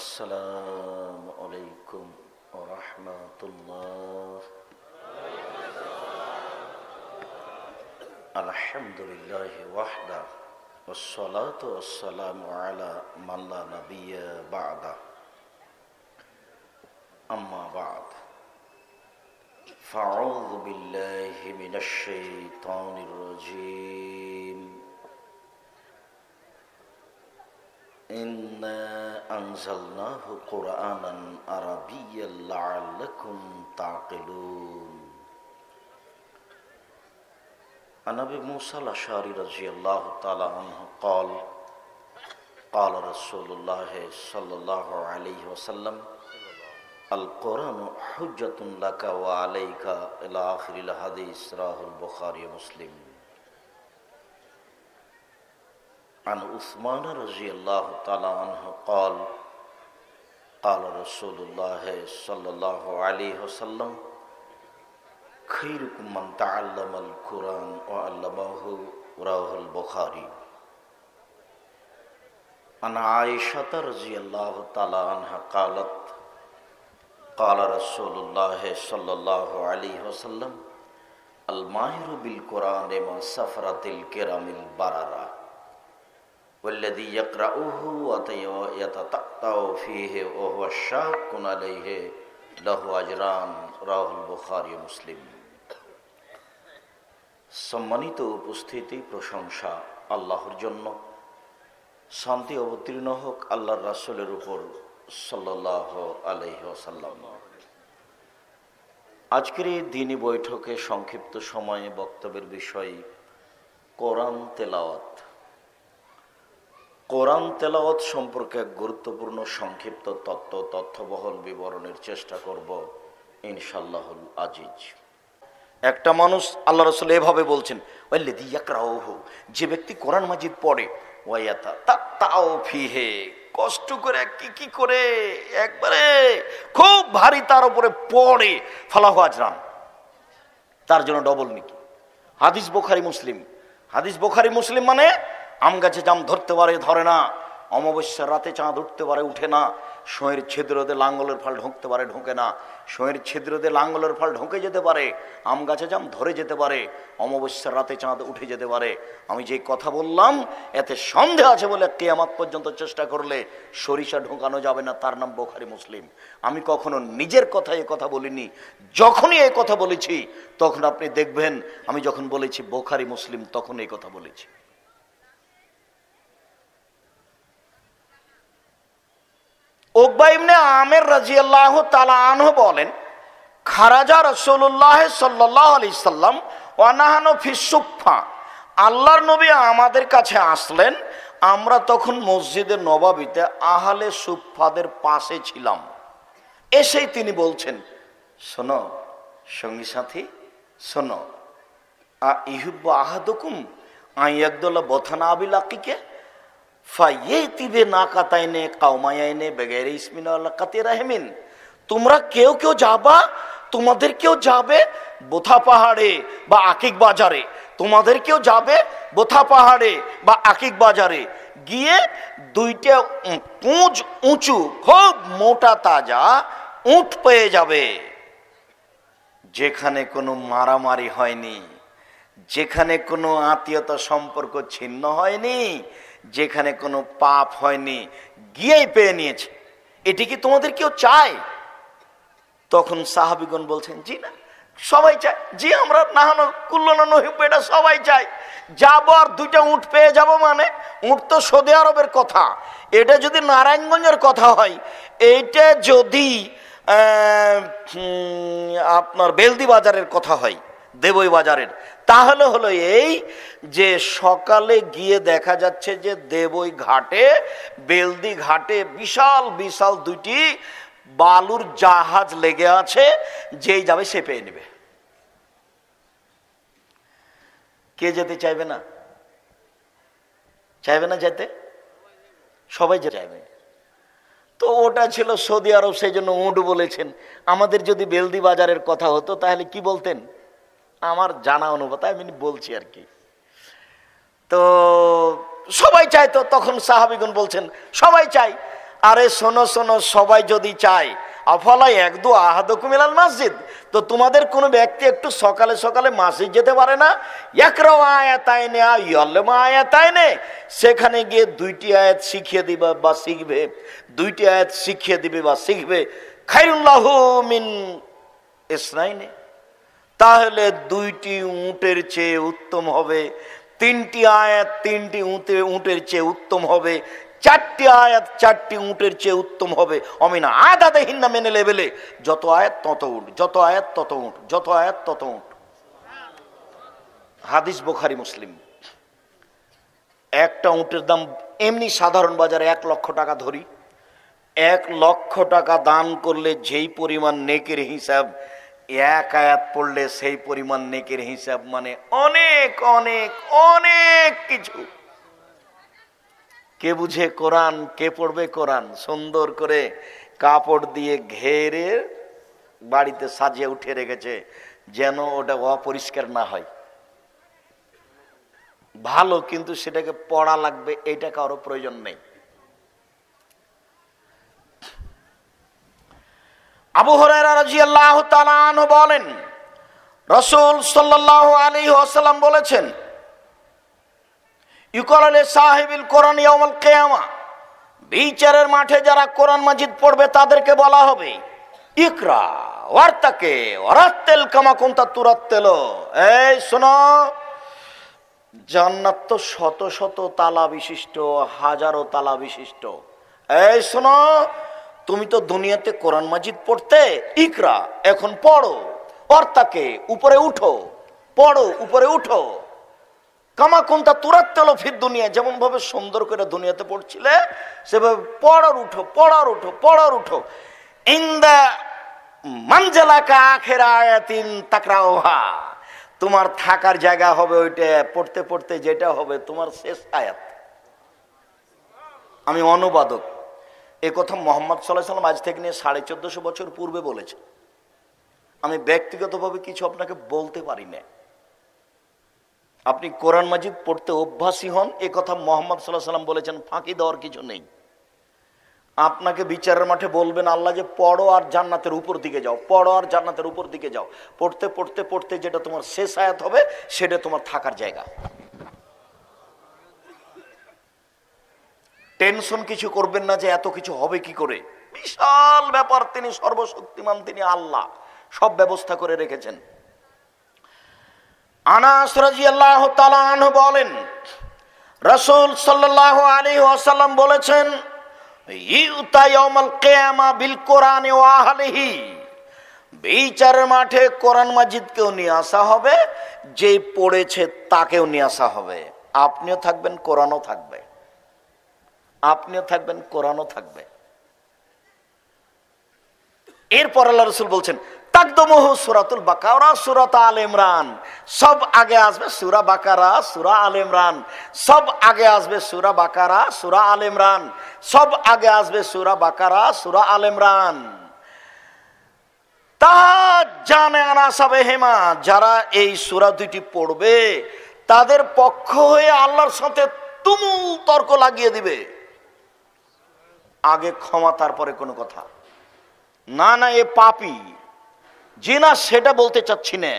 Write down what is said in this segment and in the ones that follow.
السلام عليكم ورحمة الله الحمد لله وحده والصلاة والسلام على من لا نبي بعده أما بعد فأعوذ بالله من الشيطان الرجيم إنا أنزلناه قرآنا عربيا لعلكم تعقلون عن أبي موسى الأشعري رضي الله تعالى عنه قال قال رسول الله صلى الله عليه وسلم القرآن حجة لك وعليك إلى آخر الحديث راه البخاري ومسلم عن عثمان رضي الله تعالى عنه قال قال رسول الله صلى الله عليه وسلم خيركم من تعلم القرآن وعلمه رواه البخاري عن عائشة رضي الله تعالى عنها قالت قال رسول الله صلى الله عليه وسلم الماهر بالقرآن ما سفرة الكرام البررة والذي يقرأه فيه وهو عليه له أجران সম্মানিত উপস্থিতি প্রশংসা আল্লাহর জন্য শান্তি অবতীর্ণ হোক আল্লাহর রাসুলের উপর সাল্লাহ আলহ আজকের এই দিনই বৈঠকে সংক্ষিপ্ত সময়ে বক্তব্যের বিষয় কোরআন তেলাওয়াত কোরআন তেলাওয়াত সম্পর্কে এক গুরুত্বপূর্ণ সংক্ষিপ্ত তত্ত্ব তথ্যবহল বিবরণের চেষ্টা করব ইনশাল্লাহ আজিজ একটা মানুষ আল্লাহ রসুল এভাবে বলছেন যে ব্যক্তি কোরআন মাজিদ পড়ে তা তাও ফিহে কষ্ট করে কি কি করে একবারে খুব ভারী তার উপরে পড়ে ফালাহ আজরান তার জন্য ডবল নিকি হাদিস বোখারি মুসলিম হাদিস বোখারি মুসলিম মানে আম গাছে জাম ধরতে পারে ধরে না অমাবস্যার রাতে চাঁদ উঠতে পারে উঠে না সোঁয়ের ছিদ্রদে লাঙ্গলের ফল ঢুকতে পারে ঢোকে না সোঁয়ের ছিদ্রতে লাঙ্গলের ফল ঢুকে যেতে পারে আম গাছে জাম ধরে যেতে পারে অমাবস্যার রাতে চাঁদ উঠে যেতে পারে আমি যে কথা বললাম এতে সন্দেহ আছে বলে আমার পর্যন্ত চেষ্টা করলে সরিষা ঢোকানো যাবে না তার নাম বোখারি মুসলিম আমি কখনো নিজের কথা এ কথা বলিনি যখনই এ কথা বলেছি তখন আপনি দেখবেন আমি যখন বলেছি বোখারি মুসলিম তখন এই কথা বলেছি ওকবা আমের রাজিয়াল্লাহ তালানহ বলেন খারাজা রসুল্লাহ সাল্লাহ আলি সাল্লাম অনাহানো ফিসুফা আল্লাহর নবী আমাদের কাছে আসলেন আমরা তখন মসজিদের নবাবিতে আহালে সুফাদের পাশে ছিলাম এসেই তিনি বলছেন শোনো সঙ্গী সাথী শোনো আ ইহুব্বা আহাদুকুম আই একদোল্লা বথানা আবিল আকিকে তোমরা কেউ কেউ যাবা তোমাদের কেউ যাবে বোথা পাহাড়ে বা আকিক বাজারে তোমাদের কেউ যাবে বোথা পাহাড়ে বা আকিক বাজারে গিয়ে দুইটা পুঁজ উঁচু খুব মোটা তাজা উঁট পেয়ে যাবে যেখানে কোনো মারামারি হয়নি যেখানে কোনো আত্মীয়তা সম্পর্ক ছিন্ন হয়নি যেখানে কোনো পাপ হয়নি গিয়েই পেয়ে নিয়েছে এটি কি তোমাদের কেউ চায় তখন সাহাবিগণ বলছেন জি না সবাই চায় জি আমরা নাহানো কুল্লনা নহিব এটা সবাই চাই যাবো আর দুইটা উঠ পেয়ে যাব মানে উঠ তো সৌদি আরবের কথা এটা যদি নারায়ণগঞ্জের কথা হয় এইটা যদি আপনার বেলদি বাজারের কথা হয় দেবই বাজারের তাহলে হলো এই যে সকালে গিয়ে দেখা যাচ্ছে যে দেবই ঘাটে বেলদি ঘাটে বিশাল বিশাল দুটি বালুর জাহাজ লেগে আছে যেই যাবে সে পেয়ে নেবে কে যেতে চাইবে না চাইবে না যেতে সবাই যে চাইবে তো ওটা ছিল সৌদি আরব সেই জন্য উঁট বলেছেন আমাদের যদি বেলদি বাজারের কথা হতো তাহলে কি বলতেন আমার জানা অনুভূত আমি বলছি আর কি তো সবাই চায় তো তখন সাহাবিগুন বলছেন সবাই চাই আরে শোনো শোনো সবাই যদি চায় আফলায় এক দু আহাদকুমিলাল মসজিদ তো তোমাদের কোনো ব্যক্তি একটু সকালে সকালে মাসজিদ যেতে পারে না একরাও আয়াতায় নে আল্লমা আয়াত নে সেখানে গিয়ে দুইটি আয়াত শিখিয়ে দিবে বা শিখবে দুইটি আয়াত শিখিয়ে দিবে বা শিখবে খাইরুল্লাহ মিন ইসনাইনে তাহলে দুইটি উঁটের চেয়ে উত্তম হবে তিনটি আয়াত তিনটি উঁতে উঁটের চেয়ে উত্তম হবে চারটি আয়াত চারটি উঁটের চেয়ে উত্তম হবে অমিনা আদাতে হিন্না মেনে লেবেলে যত আয়াত তত উঁট যত আয়াত তত উঁট যত আয়াত তত উঁট হাদিস বোখারি মুসলিম একটা উঁটের দাম এমনি সাধারণ বাজারে এক লক্ষ টাকা ধরি এক লক্ষ টাকা দান করলে যেই পরিমাণ নেকের হিসাব এক আয়াত পড়লে সেই পরিমাণ নেকের হিসাব মানে অনেক অনেক অনেক কিছু কে বুঝে কোরআন কে পড়বে কোরআন সুন্দর করে কাপড় দিয়ে ঘেরে বাড়িতে সাজিয়ে উঠে রেখেছে যেন ওটা অপরিষ্কার না হয় ভালো কিন্তু সেটাকে পড়া লাগবে এটা কারো প্রয়োজন নেই আবু হরাজি বলেন রসুল সাল্লাহ আলী ওসাল্লাম বলেছেন ইউকল সাহেবিল কোরআন কেয়ামা বিচারের মাঠে যারা কোরআন মাজিদ পড়বে তাদেরকে বলা হবে ইকরা কামা শোনো জান্নাত তো শত শত তালা বিশিষ্ট হাজারো তালা বিশিষ্ট এই শোনো তুমি তো দুনিয়াতে কোরআন মাজিদ পড়তে ইকরা এখন পড়ো অর্থাকে উপরে উঠো পড়ো উপরে উঠো কামা কোনটা তেল ফির দুনিয়া যেমন ভাবে সুন্দর করে দুনিয়াতে পড়ছিলে সেভাবে পড়ার উঠো পড়ার উঠো পড়ার উঠো ইন ইন্দা মানজালাকা আখের আয়াতিন তাকরাওহা তোমার থাকার জায়গা হবে ওইটা পড়তে পড়তে যেটা হবে তোমার শেষ আয়াত আমি অনুবাদক এ কথা মোহাম্মদ সাল্লাহ সাল্লাম আজ থেকে নিয়ে সাড়ে চোদ্দশো বছর পূর্বে বলেছে আমি ব্যক্তিগতভাবে কিছু আপনাকে বলতে পারি না আপনি কোরআন মাজিদ পড়তে অভ্যাসী হন এ কথা মোহাম্মদ সাল্লাহ সাল্লাম বলেছেন ফাঁকি দেওয়ার কিছু নেই আপনাকে বিচারের মাঠে বলবেন আল্লাহ যে পড়ো আর জান্নাতের উপর দিকে যাও পড়ো আর জান্নাতের উপর দিকে যাও পড়তে পড়তে পড়তে যেটা তোমার শেষ আয়াত হবে সেটা তোমার থাকার জায়গা টেনশন কিছু করবেন না যে এত কিছু হবে কি করে বিশাল ব্যাপার তিনি সর্বশক্তিমান তিনি আল্লাহ সব ব্যবস্থা করে রেখেছেন আনাস রাজিয়াল্লাহ তালান বলেন রসুল সাল্লাহ আলী ওয়াসাল্লাম বলেছেন বিচারের মাঠে কোরআন মাজিদকেও নিয়ে আসা হবে যে পড়েছে তাকেও নিয়ে আসা হবে আপনিও থাকবেন কোরআনও থাকবে আপনিও থাকবেন কোরআনও থাকবে এরপর আল্লাহ রসুল বলছেন তাকদমহ সুরাতুল বাকারা সুরাত আল ইমরান সব আগে আসবে সুরা বাকারা সুরা আল ইমরান সব আগে আসবে সুরা বাকারা সুরা আল ইমরান সব আগে আসবে সুরা বাকারা সুরা আল ইমরান তা জানে সাবে হেমা যারা এই সুরা দুটি পড়বে তাদের পক্ষ হয়ে আল্লাহর সাথে তুমুল তর্ক লাগিয়ে দিবে আগে ক্ষমা তারপরে কোনো কথা না না এ পাপি যে না সেটা বলতে চাচ্ছি না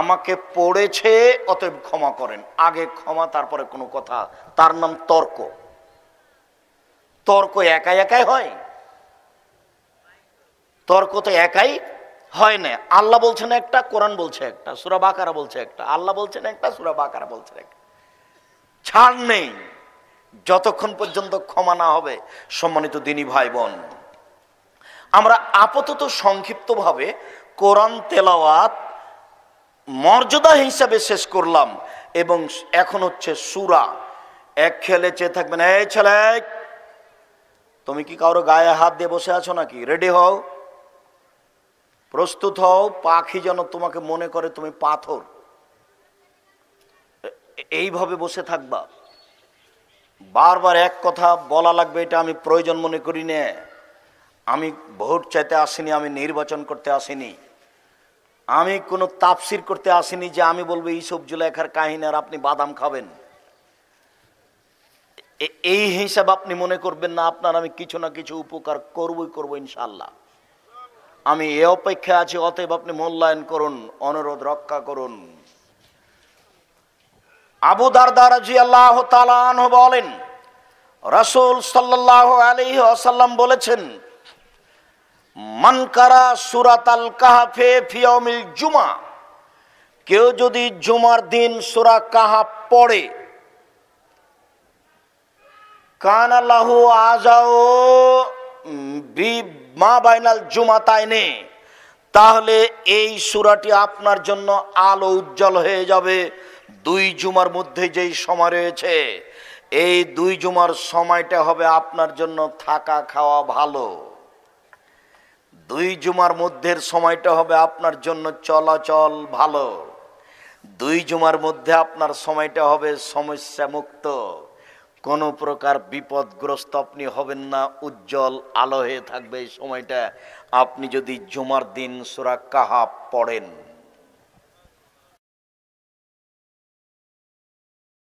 আমাকে পড়েছে অতএব ক্ষমা করেন আগে ক্ষমা তারপরে কোনো কথা তার নাম তর্ক তর্ক একাই একাই হয় তর্ক তো একাই হয় না আল্লাহ বলছেন একটা কোরআন বলছে একটা সুরা বাকারা বলছে একটা আল্লাহ বলছেন একটা সুরা বাকারা বলছেন একটা ছাড় নেই যতক্ষণ পর্যন্ত ক্ষমা না হবে সম্মানিত দিনী ভাই বোন আমরা আপাতত সংক্ষিপ্তভাবে কোরআন তেলাওয়াত মর্যাদা হিসাবে শেষ করলাম এবং এখন হচ্ছে সুরা এক খেলে চেয়ে থাকবেন এই ছেলে তুমি কি কারো গায়ে হাত দিয়ে বসে আছো নাকি রেডি হও প্রস্তুত হও পাখি যেন তোমাকে মনে করে তুমি পাথর এইভাবে বসে থাকবা বারবার এক কথা বলা লাগবে এটা আমি প্রয়োজন মনে করি না আমি ভোট চাইতে আসিনি আমি নির্বাচন করতে আসিনি আমি কোনো তাপসির করতে আসিনি যে আমি বলবো ইসব জুলেখার কাহিনী আর আপনি বাদাম খাবেন এই হিসাব আপনি মনে করবেন না আপনার আমি কিছু না কিছু উপকার করবই করবো ইনশাল্লাহ আমি এ অপেক্ষায় আছি অতএব আপনি মূল্যায়ন করুন অনুরোধ রক্ষা করুন আবু দারদার জি আল্লাহ তালান বলেন রসুল সাল্লাহ আলী আসাল্লাম বলেছেন মানকারা সুরাত আল কাহাফে ফিয়মিল জুমা কেউ যদি জুমার দিন সুরা কাহাফ পড়ে কান আল্লাহ আজাও মা বাইনাল জুমা তাইনে তাহলে এই সুরাটি আপনার জন্য আলো উজ্জ্বল হয়ে যাবে দুই জুমার মধ্যে যেই সময় রয়েছে এই দুই জুমার সময়টা হবে আপনার জন্য থাকা খাওয়া ভালো দুই জুমার মধ্যের সময়টা হবে আপনার জন্য চলাচল ভালো দুই জুমার মধ্যে আপনার সময়টা হবে সমস্যা মুক্ত কোনো প্রকার বিপদগ্রস্ত আপনি হবেন না উজ্জ্বল আলো হয়ে থাকবে এই সময়টা আপনি যদি জুমার দিন সুরা কাহাব পড়েন